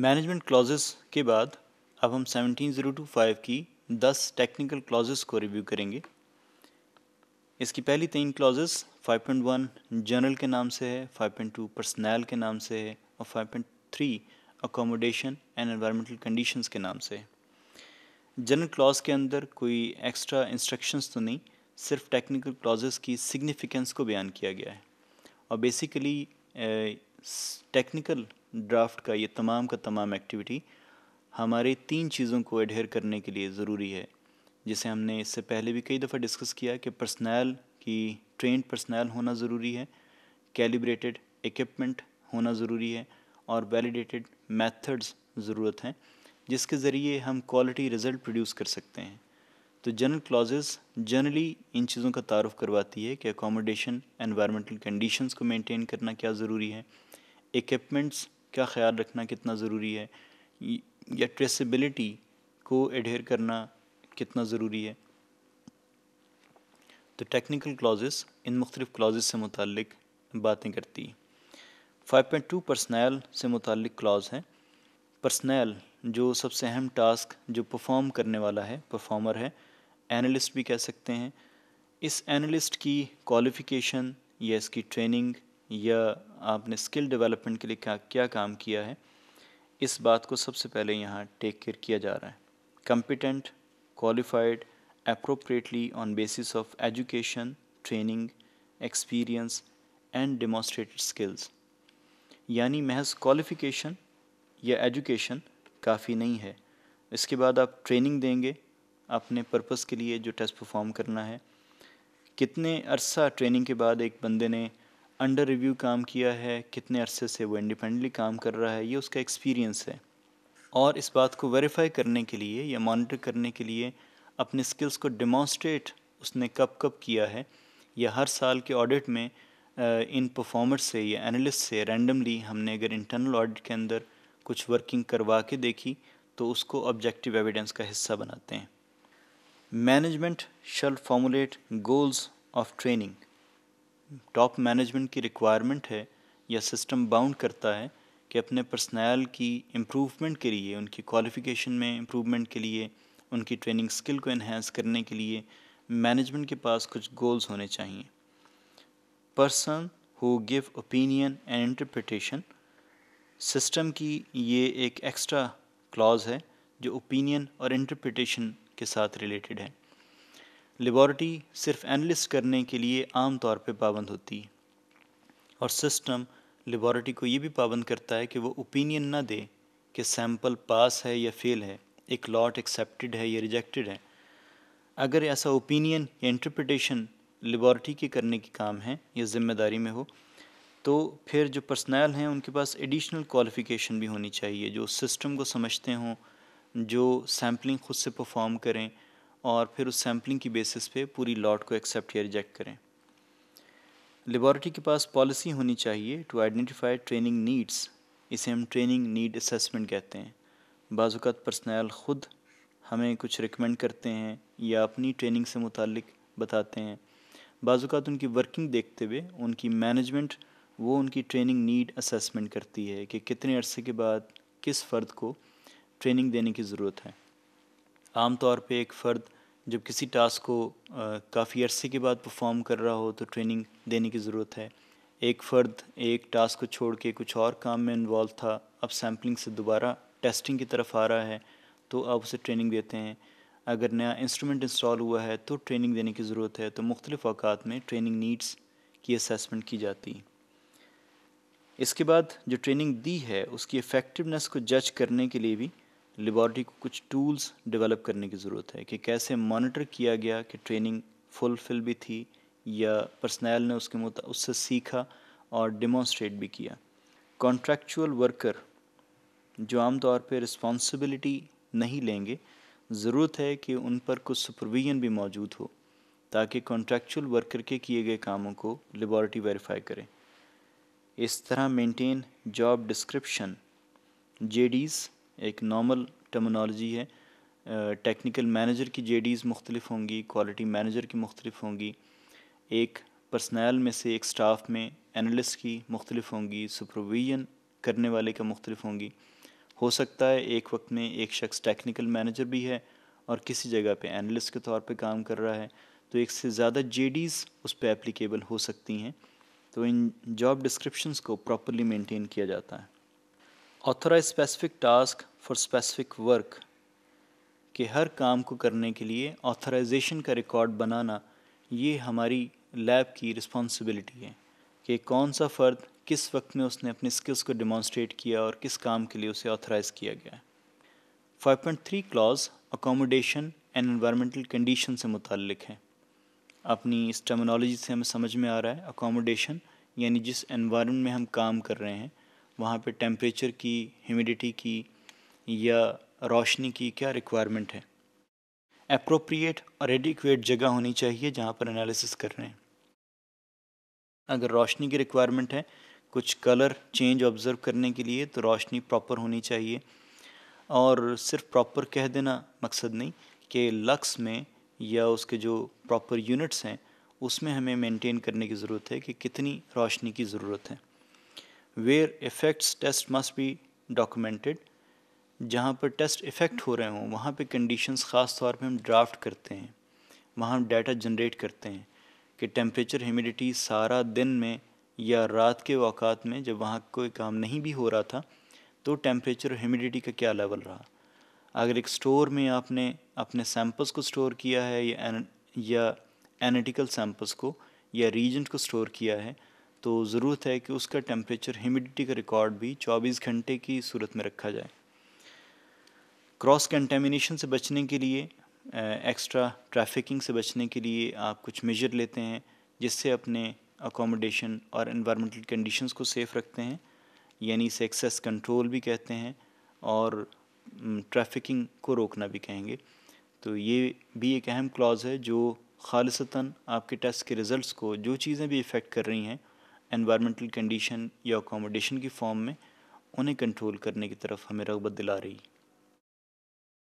management clauses के बाद अब हम 17025 की 10 टेक्निकल क्लॉजेस को रिव्यू करेंगे इसकी पहली तीन क्लॉजेस 5.1 जनरल के नाम से है 5.2 पर्सनल के नाम से है और 5.3 अकोमोडेशन एंड एनवायरमेंटल कंडीशंस के नाम से है जनरल क्लॉज के अंदर कोई एक्स्ट्रा इंस्ट्रक्शंस तो नहीं सिर्फ टेक्निकल क्लॉजेस की सिग्निफिकेंस को बयान किया गया है और बेसिकली टेक्निकल ड्राफ्ट का ये तमाम का तमाम एक्टिविटी हमारे तीन चीज़ों को एडहेयर करने के लिए ज़रूरी है जिसे हमने इससे पहले भी कई दफ़ा डिस्कस किया कि पर्सनैल की ट्रेंड पर्सनैल होना ज़रूरी है कैलिब्रेटेड इक्विपमेंट होना ज़रूरी है और वैलिडेटेड मेथड्स ज़रूरत हैं जिसके ज़रिए हम क्वालिटी रिज़ल्ट प्रोड्यूस कर सकते हैं तो जनरल क्लॉजेज़ जनरली इन चीज़ों का तारफ़ करवाती है कि अकोमोडेशन एनवायरमेंटल कंडीशंस को मेंटेन करना क्या ज़रूरी है इक्विपमेंट्स क्या ख्याल रखना कितना ज़रूरी है या ट्रेसबिलिटी को एडहेयर करना कितना ज़रूरी है तो टेक्निकल क्लाजेस इन मुख्तलिफ क्लाजेस से मुतक बातें करती हैं फाइव पॉइंट टू पर्सनैल से मुतक क्लाज हैं पर्सनैल जो सबसे अहम टास्क जो परफॉर्म करने वाला है परफॉर्मर है एनालिस्ट भी कह सकते हैं इस एनालिस्ट की क्वालिफ़िकेशन या इसकी ट्रेनिंग या आपने स्किल डेवलपमेंट के लिए क्या क्या काम किया है इस बात को सबसे पहले यहाँ टेक केयर किया जा रहा है competent qualified appropriately on basis of education training experience and demonstrated skills यानी महज क्वालिफिकेशन या एजुकेशन काफ़ी नहीं है इसके बाद आप ट्रेनिंग देंगे अपने पर्पस के लिए जो टेस्ट परफॉर्म करना है कितने अरसा ट्रेनिंग के बाद एक बंदे ने अंडर रिव्यू काम किया है कितने अरसे से वो इंडिपेंडेंटली काम कर रहा है ये उसका एक्सपीरियंस है और इस बात को वेरीफाई करने के लिए या मॉनिटर करने के लिए अपने स्किल्स को डिमॉन्स्ट्रेट उसने कब कब किया है या हर साल के ऑडिट में इन परफॉर्मर से या एनालिस्ट से रैंडमली हमने अगर इंटरनल ऑडिट के अंदर कुछ वर्किंग करवा के देखी तो उसको ऑब्जेक्टिव एविडेंस का हिस्सा बनाते हैं management shall formulate goals of training top management की रिक्वायरमेंट है या सिस्टम बाउंड करता है कि अपने पर्सनल की इम्प्रूवमेंट के लिए उनकी क्वालिफ़िकेशन में इम्प्रूवमेंट के लिए उनकी ट्रेनिंग स्किल को इन्हेंस करने के लिए मैनेजमेंट के पास कुछ गोल्स होने चाहिए person who give opinion and interpretation system की ये एक एक्स्ट्रा क्लॉज है जो ओपिनियन और इंटरप्रटेशन के साथ रिलेटेड है लेबॉर्टरी सिर्फ एनालिस्ट करने के लिए आम तौर पर पाबंद होती है और सिस्टम लेबॉर्टरी को ये भी पाबंद करता है कि वो ओपिनियन ना दे कि सैम्पल पास है या फेल है एक लॉट एक्सेप्टेड है या रिजेक्टेड है अगर ऐसा ओपिनियन या इंटरप्रटेशन लेबॉर्टरी के करने के काम है या जिम्मेदारी में हो तो फिर जो पर्सनल हैं उनके पास एडिशनल क्वालिफ़िकेशन भी होनी चाहिए जो सिस्टम को समझते हों जो सैम्पलिंग खुद से परफॉर्म करें और फिर उस सैम्पलिंग की बेसिस पे पूरी लॉट को एक्सेप्ट या रिजेक्ट करें लेबॉरेटरी के पास पॉलिसी होनी चाहिए टू आइडेंटिफाई ट्रेनिंग नीड्स इसे हम ट्रेनिंग नीड असेसमेंट कहते हैं बाज़ात पर्सनल ख़ुद हमें कुछ रिकमेंड करते हैं या अपनी ट्रेनिंग से मुतक बताते हैं बाजत उनकी वर्किंग देखते हुए उनकी मैनेजमेंट वो उनकी ट्रेनिंग नीड असेसमेंट करती है कि कितने अरसे के बाद किस फ़र्द को ट्रेनिंग देने की ज़रूरत है आम तौर पे एक फ़र्द जब किसी टास्क को काफ़ी अरसे के बाद परफॉर्म कर रहा हो तो ट्रेनिंग देने की ज़रूरत है एक फ़र्द एक टास्क को छोड़ के कुछ और काम में इन्वॉल्व था अब सैम्पलिंग से दोबारा टेस्टिंग की तरफ आ रहा है तो आप उसे ट्रेनिंग देते हैं अगर नया इंस्ट्रूमेंट इंस्टॉल हुआ है तो ट्रेनिंग देने की ज़रूरत है तो मुख्तलिफ़ अवकात में ट्रेनिंग नीड्स की असेसमेंट की जाती है इसके बाद जो ट्रेनिंग दी है उसकी इफ़ेक्टिवनेस को जज करने के लिए भी लेबॉरटरी को कुछ टूल्स डेवलप करने की ज़रूरत है कि कैसे मॉनिटर किया गया कि ट्रेनिंग फुलफिल भी थी या पर्सनैल ने उसके मुता उससे सीखा और डिमॉन्स्ट्रेट भी किया कॉन्ट्रेक्चुअल वर्कर जो आमतौर पर रिस्पॉन्सिबिलिटी नहीं लेंगे ज़रूरत है कि उन पर कुछ सुपरविजन भी मौजूद हो ताकि कॉन्ट्रैक्चुअल वर्कर के किए गए कामों को लेबॉर्टरी वेरीफाई करें इस तरह मेंटेन जॉब डिस्क्रिप्शन जेडीज़ एक नॉर्मल टर्मिनोलॉजी है टेक्निकल मैनेजर की जेडीज़ मुख्तलिफ होंगी क्वालिटी मैनेजर की मुख्तलिफ होंगी एक पर्सनल में से एक स्टाफ में एनालिस्ट की मुख्तलिफ होंगी सुपरविजन करने वाले का मुख्तलिफ होंगी हो सकता है एक वक्त में एक शख्स टेक्निकल मैनेजर भी है और किसी जगह पे एनालिस्ट के तौर पे काम कर रहा है तो एक से ज़्यादा जेडीज़ उस पर एप्लीकेबल हो सकती हैं तो इन जॉब डिस्क्रिप्शंस को प्रॉपरली मेंटेन किया जाता है authorize specific task for specific work के हर काम को करने के लिए ऑथराइजेशन का रिकॉर्ड बनाना ये हमारी लैब की रिस्पॉन्सिबिलिटी है कि कौन सा फ़र्द किस वक्त में उसने अपने स्किल्स को डिमॉन्स्ट्रेट किया और किस काम के लिए उसे ऑथराइज किया गया है 5.3 clause accommodation and environmental condition से मुतल है अपनी इस टर्मिनोलॉजी से हमें समझ में आ रहा है अकोमोडेशन यानी जिस एनवायरनमेंट में हम काम कर रहे हैं वहाँ पे टेम्परेचर की ह्यूमिडिटी की या रोशनी की क्या रिक्वायरमेंट है अप्रोप्रिएट और एडिक्वेट जगह होनी चाहिए जहाँ पर एनालिसिस कर रहे हैं अगर रोशनी की रिक्वायरमेंट है कुछ कलर चेंज ऑब्ज़र्व करने के लिए तो रोशनी प्रॉपर होनी चाहिए और सिर्फ प्रॉपर कह देना मकसद नहीं कि लक्स में या उसके जो प्रॉपर यूनिट्स हैं उसमें हमें मेंटेन करने की ज़रूरत है कि कितनी रोशनी की ज़रूरत है where effects test must be documented जहाँ पर टेस्ट इफ़ेक्ट हो रहे हों वहाँ पे कंडीशंस ख़ास तौर पे हम ड्राफ्ट करते हैं वहाँ हम डाटा जनरेट करते हैं कि टेम्परेचर ह्यूमिडिटी सारा दिन में या रात के अवकात में जब वहाँ कोई काम नहीं भी हो रहा था तो टेम्परेचर ह्यूमिडिटी का क्या लेवल रहा अगर एक स्टोर में आपने अपने सैम्पल्स को स्टोर किया है या या एनाटिकल सैम्पल्स को या रीजन को स्टोर किया है तो ज़रूरत है कि उसका टेम्परेचर ह्यूमिडिटी का रिकॉर्ड भी 24 घंटे की सूरत में रखा जाए क्रॉस कंटेमिनेशन से बचने के लिए एक्स्ट्रा ट्रैफिकिंग से बचने के लिए आप कुछ मेजर लेते हैं जिससे अपने अकोमोडेशन और इन्वामेंटल कंडीशंस को सेफ़ रखते हैं यानी इसे एक्सेस कंट्रोल भी कहते हैं और ट्रैफिकिंग को रोकना भी कहेंगे तो ये भी एक अहम क्लॉज़ है जो खालसता आपके टेस्ट के रिज़ल्ट्स को जो चीज़ें भी इफ़ेक्ट कर रही हैं इन्वामेंटल कंडीशन या अकोमोडेशन की फॉर्म में उन्हें कंट्रोल करने की तरफ हमें रगबत दिला रही